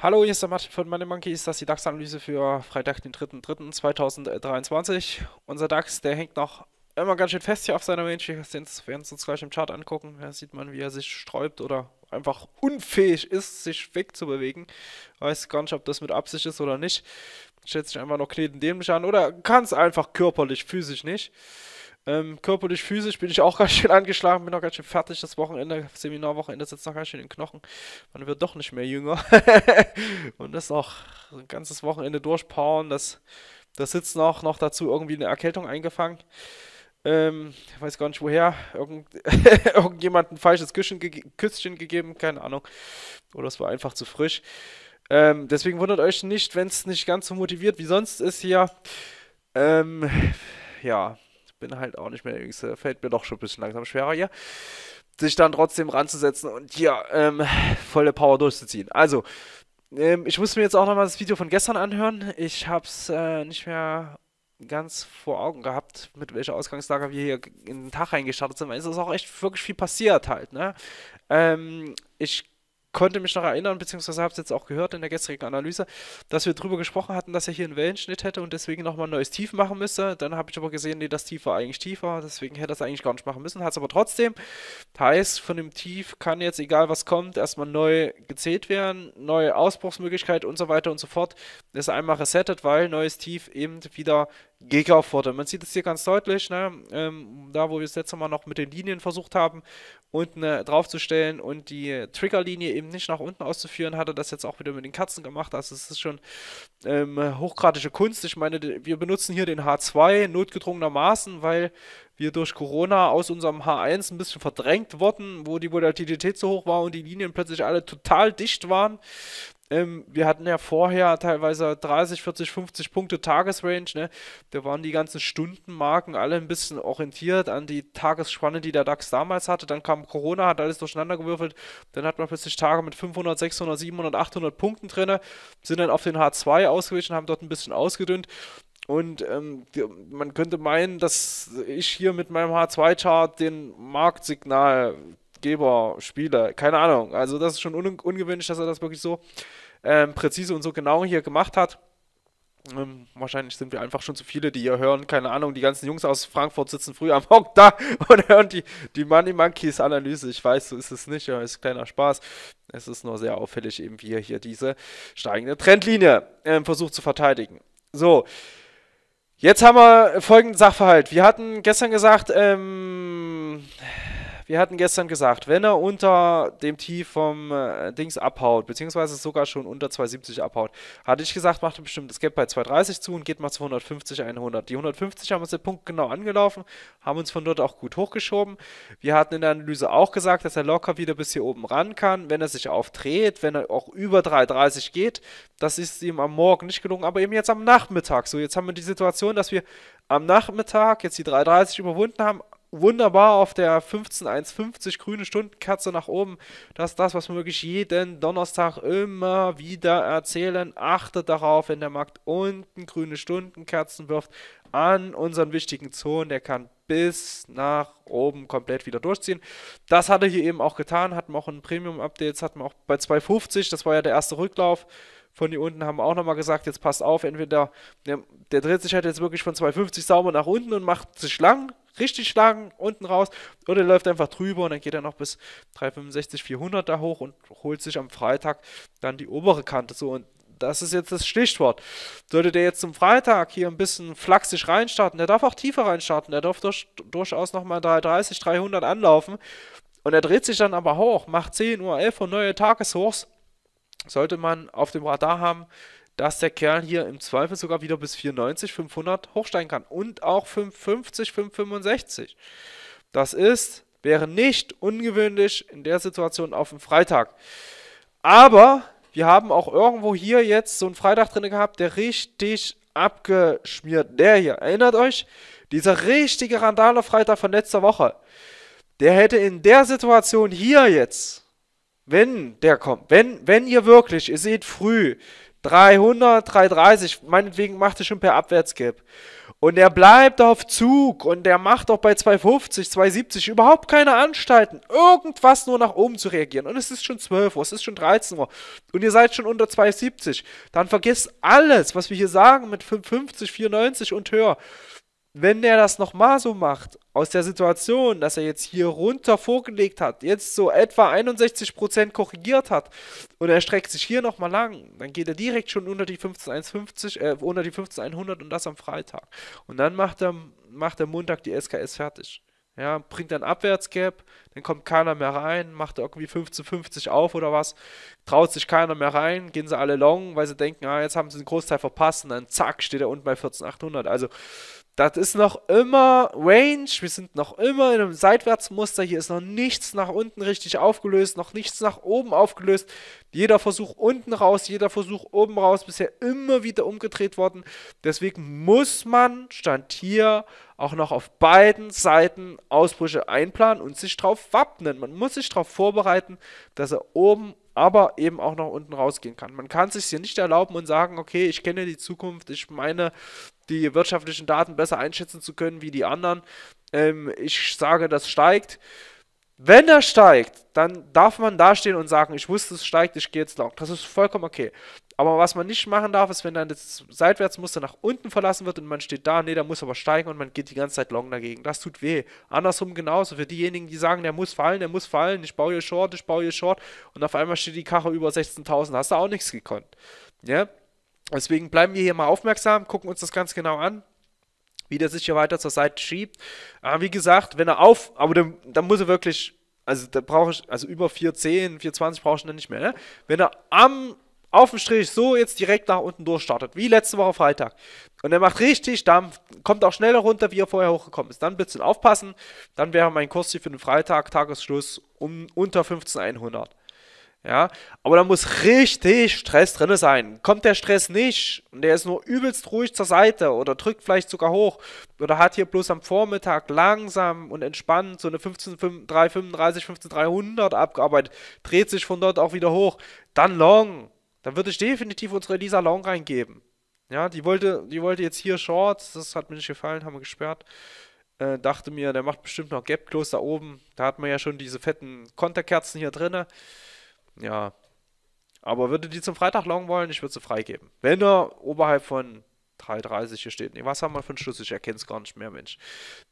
Hallo, hier ist der Martin von Money Monkey. Ist das die DAX-Analyse für Freitag, den 3.3.2023? Unser DAX, der hängt noch immer ganz schön fest hier auf seiner Range. Wir werden es uns gleich im Chart angucken. Da sieht man, wie er sich sträubt oder einfach unfähig ist, sich wegzubewegen. Weiß gar nicht, ob das mit Absicht ist oder nicht. Schätzt sich einfach noch kneten dämlich an oder kann es einfach körperlich, physisch nicht. Ähm, körperlich, physisch bin ich auch ganz schön angeschlagen, bin auch ganz schön fertig. Das Wochenende, Seminarwochenende sitzt noch ganz schön in den Knochen. Man wird doch nicht mehr jünger. und das noch ein ganzes Wochenende durchpowern, das, das sitzt noch, noch dazu irgendwie eine Erkältung eingefangen. Ähm, weiß gar nicht woher. Irgend, irgendjemand ein falsches Küsschen, ge Küsschen gegeben, keine Ahnung. Oder es war einfach zu frisch. Ähm, deswegen wundert euch nicht, wenn es nicht ganz so motiviert wie sonst ist hier. Ähm, ja, bin halt auch nicht mehr der Jüngste. Fällt mir doch schon ein bisschen langsam schwerer hier. Sich dann trotzdem ranzusetzen und hier ähm, volle Power durchzuziehen. Also, ähm, ich muss mir jetzt auch nochmal das Video von gestern anhören. Ich habe es äh, nicht mehr ganz vor Augen gehabt, mit welcher Ausgangslage wir hier in den Tag reingestartet sind, weil es ist auch echt wirklich viel passiert halt. Ne? Ähm, ich konnte mich noch erinnern, beziehungsweise habe es jetzt auch gehört in der gestrigen Analyse, dass wir darüber gesprochen hatten, dass er hier einen Wellenschnitt hätte und deswegen nochmal ein neues Tief machen müsste. Dann habe ich aber gesehen, nee, das Tief war eigentlich tiefer, deswegen hätte er es eigentlich gar nicht machen müssen, hat es aber trotzdem. Heißt, von dem Tief kann jetzt, egal was kommt, erstmal neu gezählt werden, neue Ausbruchsmöglichkeit und so weiter und so fort. Ist einmal resettet, weil neues Tief eben wieder Gegau Vorteil. Man sieht es hier ganz deutlich, ne? ähm, da wo wir es letzte Mal noch mit den Linien versucht haben, unten äh, draufzustellen und die Triggerlinie eben nicht nach unten auszuführen, hat er das jetzt auch wieder mit den Katzen gemacht. Also es ist schon ähm, hochgradige Kunst. Ich meine, wir benutzen hier den H2 notgedrungenermaßen, weil wir durch Corona aus unserem H1 ein bisschen verdrängt wurden, wo die Volatilität zu hoch war und die Linien plötzlich alle total dicht waren. Ähm, wir hatten ja vorher teilweise 30, 40, 50 Punkte Tagesrange. Ne? Da waren die ganzen Stundenmarken alle ein bisschen orientiert an die Tagesspanne, die der DAX damals hatte. Dann kam Corona, hat alles durcheinandergewürfelt. Dann hat man plötzlich Tage mit 500, 600, 700, 800 Punkten drin. Sind dann auf den H2 ausgewichen, haben dort ein bisschen ausgedünnt. Und ähm, die, man könnte meinen, dass ich hier mit meinem H2-Chart den Marktsignal Geber, Spieler, keine Ahnung. Also das ist schon un ungewöhnlich, dass er das wirklich so ähm, präzise und so genau hier gemacht hat. Ähm, wahrscheinlich sind wir einfach schon zu viele, die hier hören. Keine Ahnung, die ganzen Jungs aus Frankfurt sitzen früh am Hock da und hören die, die Money Monkeys Analyse. Ich weiß, so ist es nicht, ja, ist kleiner Spaß. Es ist nur sehr auffällig, eben wie er hier diese steigende Trendlinie ähm, versucht zu verteidigen. So, jetzt haben wir folgenden Sachverhalt. Wir hatten gestern gesagt, ähm, wir hatten gestern gesagt, wenn er unter dem Tief vom äh, Dings abhaut, beziehungsweise sogar schon unter 270 abhaut, hatte ich gesagt, macht er bestimmt das Gap bei 230 zu und geht mal zu 150, 100. Die 150 haben uns den Punkt genau angelaufen, haben uns von dort auch gut hochgeschoben. Wir hatten in der Analyse auch gesagt, dass er locker wieder bis hier oben ran kann, wenn er sich aufdreht, wenn er auch über 330 geht. Das ist ihm am Morgen nicht gelungen, aber eben jetzt am Nachmittag. So, jetzt haben wir die Situation, dass wir am Nachmittag jetzt die 330 überwunden haben, wunderbar auf der 15.150 grüne Stundenkerze nach oben. Das ist das, was wir wirklich jeden Donnerstag immer wieder erzählen. Achtet darauf, wenn der Markt unten grüne Stundenkerzen wirft an unseren wichtigen Zonen. Der kann bis nach oben komplett wieder durchziehen. Das hat er hier eben auch getan. Hatten wir auch ein Premium-Updates, hatten wir auch bei 250. Das war ja der erste Rücklauf von hier unten haben wir auch nochmal gesagt, jetzt passt auf, entweder der, der dreht sich halt jetzt wirklich von 250 sauber nach unten und macht sich lang, richtig schlagen unten raus oder läuft einfach drüber und dann geht er noch bis 365, 400 da hoch und holt sich am Freitag dann die obere Kante. So und das ist jetzt das Stichwort. Sollte der jetzt zum Freitag hier ein bisschen flachsig reinstarten, der darf auch tiefer reinstarten, der darf durch, durchaus nochmal 330, 300 anlaufen und er dreht sich dann aber hoch, macht 10 Uhr, 11 Uhr neue Tageshochs. Sollte man auf dem Radar haben, dass der Kerl hier im Zweifel sogar wieder bis 490, 500 hochsteigen kann und auch 550, 565. Das ist, wäre nicht ungewöhnlich in der Situation auf dem Freitag. Aber wir haben auch irgendwo hier jetzt so einen Freitag drin gehabt, der richtig abgeschmiert. Der hier, erinnert euch, dieser richtige Randale-Freitag von letzter Woche, der hätte in der Situation hier jetzt, wenn der kommt, wenn, wenn ihr wirklich, ihr seht früh, 300, 330, meinetwegen macht er schon per Abwärtsgap. Und er bleibt auf Zug und er macht auch bei 250, 270 überhaupt keine Anstalten, irgendwas nur nach oben zu reagieren. Und es ist schon 12 Uhr, es ist schon 13 Uhr und ihr seid schon unter 270. Dann vergesst alles, was wir hier sagen mit 550, 490 und höher. Wenn der das nochmal so macht aus der Situation, dass er jetzt hier runter vorgelegt hat, jetzt so etwa 61% korrigiert hat und er streckt sich hier nochmal lang, dann geht er direkt schon unter die 15.150, äh, unter die 15.100 und das am Freitag. Und dann macht er, macht er Montag die SKS fertig. Ja, bringt dann Abwärtsgap, dann kommt keiner mehr rein, macht irgendwie 15,50 auf oder was, traut sich keiner mehr rein, gehen sie alle long, weil sie denken, ah, jetzt haben sie den Großteil verpasst und dann zack, steht er unten bei 14,800. Also, das ist noch immer Range, wir sind noch immer in einem Seitwärtsmuster, hier ist noch nichts nach unten richtig aufgelöst, noch nichts nach oben aufgelöst. Jeder Versuch unten raus, jeder Versuch oben raus, bisher immer wieder umgedreht worden. Deswegen muss man, stand hier, auch noch auf beiden Seiten Ausbrüche einplanen und sich drauf wappnen. Man muss sich darauf vorbereiten, dass er oben aber eben auch nach unten rausgehen kann. Man kann es sich hier nicht erlauben und sagen, okay, ich kenne die Zukunft, ich meine, die wirtschaftlichen Daten besser einschätzen zu können wie die anderen. Ähm, ich sage, das steigt. Wenn er steigt, dann darf man dastehen und sagen, ich wusste, es steigt, ich gehe jetzt lang. Das ist vollkommen okay. Aber was man nicht machen darf, ist, wenn dann das Seitwärtsmuster nach unten verlassen wird und man steht da, nee, der muss aber steigen und man geht die ganze Zeit long dagegen. Das tut weh. Andersrum genauso. Für diejenigen, die sagen, der muss fallen, der muss fallen, ich baue hier Short, ich baue hier Short und auf einmal steht die Kache über 16.000, hast du auch nichts gekonnt. Ja? Deswegen bleiben wir hier mal aufmerksam, gucken uns das ganz genau an, wie der sich hier weiter zur Seite schiebt. Aber wie gesagt, wenn er auf, aber dann, dann muss er wirklich, also da brauche ich, also über 4,10, 4,20 brauche ich dann nicht mehr. Ne? Wenn er am auf dem Strich so jetzt direkt nach unten durchstartet, wie letzte Woche Freitag. Und er macht richtig Dampf, kommt auch schneller runter, wie er vorher hochgekommen ist. Dann ein bisschen aufpassen, dann wäre mein Kurs hier für den Freitag, Tagesschluss, um, unter 15,100. Ja, aber da muss richtig Stress drin sein. Kommt der Stress nicht und der ist nur übelst ruhig zur Seite oder drückt vielleicht sogar hoch oder hat hier bloß am Vormittag langsam und entspannt so eine 15.335, 15.300 abgearbeitet, dreht sich von dort auch wieder hoch, dann long dann würde ich definitiv unsere Elisa Long reingeben. Ja, die wollte, die wollte jetzt hier Shorts, das hat mir nicht gefallen, haben wir gesperrt. Äh, dachte mir, der macht bestimmt noch Gap Close da oben. Da hat man ja schon diese fetten Konterkerzen hier drin. Ja. Aber würde die zum Freitag long wollen, ich würde sie freigeben. Wenn er oberhalb von 3,30 hier steht. Nee, was haben wir für einen Schluss? Ich erkenne es gar nicht mehr, Mensch.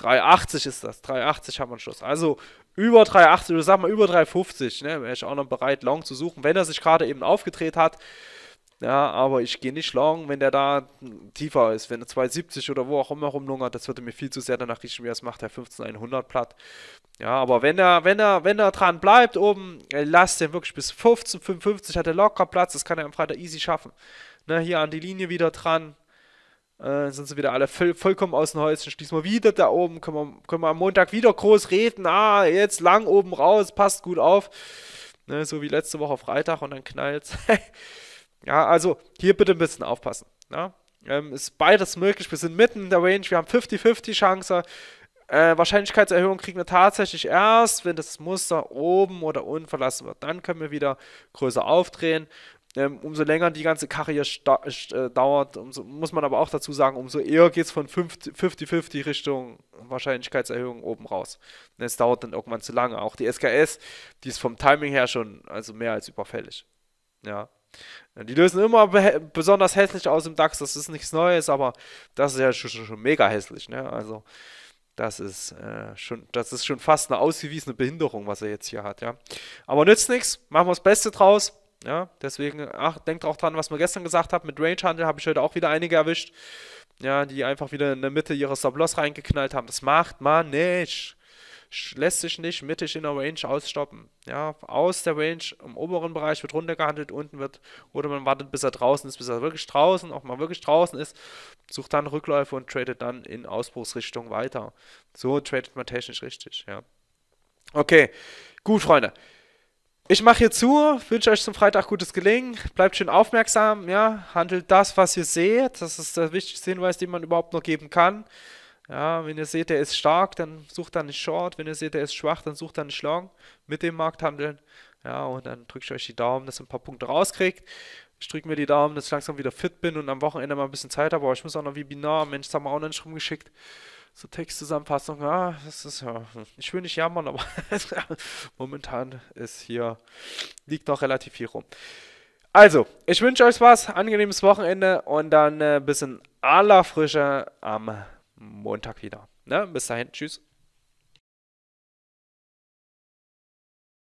3,80 ist das. 3,80 haben wir einen Schluss. Also über 3,80 oder sag mal über 3,50. Ne? Wäre ich auch noch bereit, Long zu suchen, wenn er sich gerade eben aufgedreht hat. Ja, aber ich gehe nicht long, wenn der da tiefer ist. Wenn er 270 oder wo auch immer rumlungert, das würde mir viel zu sehr danach riechen, wie er es macht, der 15100 platt. Ja, aber wenn er, wenn er, wenn er dran bleibt oben, lasst den wirklich bis 15, hat er locker Platz, das kann er am Freitag easy schaffen. Ne, hier an die Linie wieder dran, äh, sind sie wieder alle voll, vollkommen aus dem Häuschen. Schließen wir wieder da oben. Können wir, können wir am Montag wieder groß reden. Ah, jetzt lang oben raus. Passt gut auf. Ne, so wie letzte Woche Freitag und dann knallt Ja, also hier bitte ein bisschen aufpassen. Ne? Ähm, ist beides möglich. Wir sind mitten in der Range. Wir haben 50-50 Chance. Äh, Wahrscheinlichkeitserhöhung kriegen wir tatsächlich erst, wenn das Muster oben oder unten verlassen wird. Dann können wir wieder größer aufdrehen ähm, umso länger die ganze Karriere äh, dauert, umso, muss man aber auch dazu sagen, umso eher geht es von 50-50 Richtung Wahrscheinlichkeitserhöhung oben raus. es dauert dann irgendwann zu lange. Auch die SKS, die ist vom Timing her schon also mehr als überfällig. Ja. Äh, die lösen immer besonders hässlich aus im DAX, das ist nichts Neues, aber das ist ja schon, schon mega hässlich, ne? Also das ist äh, schon, das ist schon fast eine ausgewiesene Behinderung, was er jetzt hier hat, ja. Aber nützt nichts, machen wir das Beste draus. Ja, deswegen, ach, denkt auch dran, was wir gestern gesagt haben. Mit Range Handel habe ich heute auch wieder einige erwischt. Ja, die einfach wieder in der Mitte ihres Sablos reingeknallt haben. Das macht man nicht. Lässt sich nicht mittig in der Range ausstoppen. Ja, aus der Range im oberen Bereich wird runtergehandelt, unten wird, oder man wartet, bis er draußen ist, bis er wirklich draußen, auch mal wirklich draußen ist, sucht dann Rückläufe und tradet dann in Ausbruchsrichtung weiter. So tradet man technisch richtig, ja. Okay, gut, Freunde. Ich mache hier zu, wünsche euch zum Freitag gutes Gelingen, bleibt schön aufmerksam, ja, handelt das, was ihr seht, das ist der wichtigste Hinweis, den man überhaupt noch geben kann. Ja, wenn ihr seht, der ist stark, dann sucht dann nicht Short, wenn ihr seht, der ist schwach, dann sucht dann nicht Long, mit dem Markt handeln. Ja, und dann drücke ich euch die Daumen, dass ihr ein paar Punkte rauskriegt. Ich drücke mir die Daumen, dass ich langsam wieder fit bin und am Wochenende mal ein bisschen Zeit habe, aber ich muss auch noch wie Binar, Mensch, das haben wir auch noch nicht rumgeschickt so Textzusammenfassung, ja, ah, das ist ja, ich will nicht jammern, aber momentan ist hier, liegt noch relativ viel rum. Also, ich wünsche euch was, angenehmes Wochenende und dann äh, bis in aller Frische am Montag wieder. Ne? Bis dahin, tschüss.